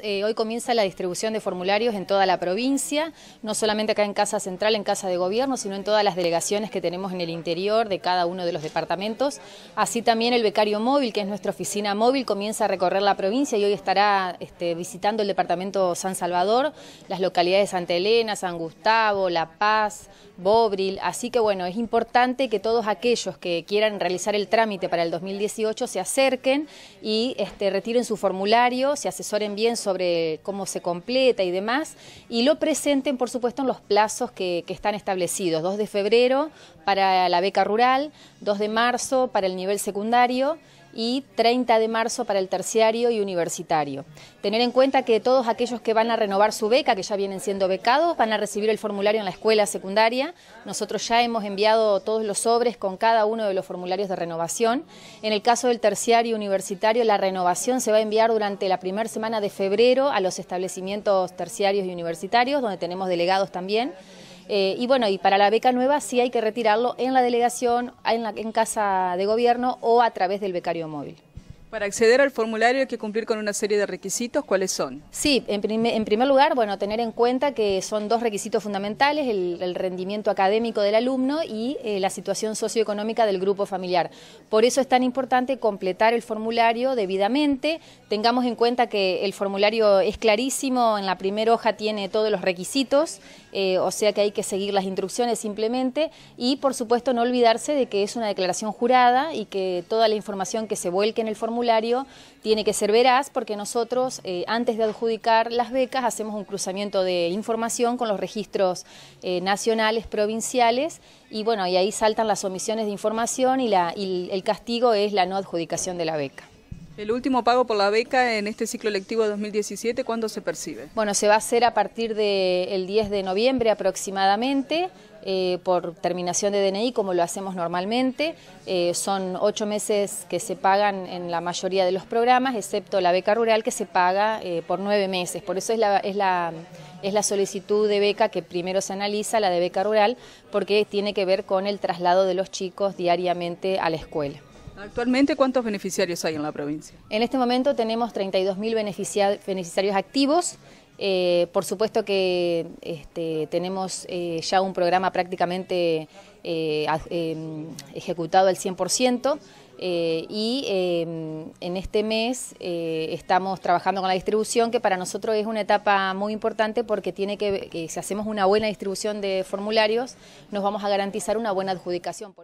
Eh, hoy comienza la distribución de formularios en toda la provincia, no solamente acá en Casa Central, en Casa de Gobierno, sino en todas las delegaciones que tenemos en el interior de cada uno de los departamentos. Así también el becario móvil, que es nuestra oficina móvil, comienza a recorrer la provincia y hoy estará este, visitando el departamento San Salvador, las localidades de Santa Elena, San Gustavo, La Paz, Bobril. Así que bueno, es importante que todos aquellos que quieran realizar el trámite para el 2018 se acerquen y este, retiren su formulario, se asesoren bien sobre cómo se completa y demás, y lo presenten, por supuesto, en los plazos que, que están establecidos, 2 de febrero para la beca rural, 2 de marzo para el nivel secundario y 30 de marzo para el terciario y universitario. Tener en cuenta que todos aquellos que van a renovar su beca, que ya vienen siendo becados, van a recibir el formulario en la escuela secundaria. Nosotros ya hemos enviado todos los sobres con cada uno de los formularios de renovación. En el caso del terciario y universitario, la renovación se va a enviar durante la primera semana de febrero a los establecimientos terciarios y universitarios, donde tenemos delegados también. Eh, y bueno, y para la beca nueva sí hay que retirarlo en la delegación, en, en casa de gobierno o a través del becario móvil. Para acceder al formulario hay que cumplir con una serie de requisitos. ¿Cuáles son? Sí, en, primer, lugar, bueno, tener en cuenta que son dos requisitos fundamentales, el, rendimiento académico del alumno y eh, la situación socioeconómica del grupo familiar. Por eso es tan importante completar el formulario debidamente. Tengamos en cuenta que el formulario es clarísimo, en la primera hoja tiene todos los requisitos, eh, o sea que hay que seguir las instrucciones simplemente y, por supuesto, no olvidarse de que es una declaración jurada y que toda la información que se vuelque en el formulario tiene que ser veraz porque nosotros, eh, antes de adjudicar las becas, hacemos un cruzamiento de información con los registros eh, nacionales, provinciales, y bueno, y ahí saltan las omisiones de información y, el castigo es la no adjudicación de la beca. El último pago por la beca en este ciclo lectivo 2017, ¿cuándo se percibe? Bueno, se va a hacer a partir del 10 de noviembre aproximadamente. Eh, por terminación de DNI, como lo hacemos normalmente. Eh, son ocho meses que se pagan en la mayoría de los programas, excepto la beca rural que se paga eh, por nueve meses. Por eso es la, es la, es la solicitud de beca que primero se analiza, la de beca rural, porque tiene que ver con el traslado de los chicos diariamente a la escuela. Actualmente, ¿cuántos beneficiarios hay en la provincia? En este momento tenemos 32.000 beneficiarios activos eh, por supuesto que este, tenemos eh, ya un programa prácticamente eh, ejecutado al 100% y em, en este mes estamos trabajando con la distribución que para nosotros es una etapa muy importante porque tiene que si hacemos una buena distribución de formularios nos vamos a garantizar una buena adjudicación.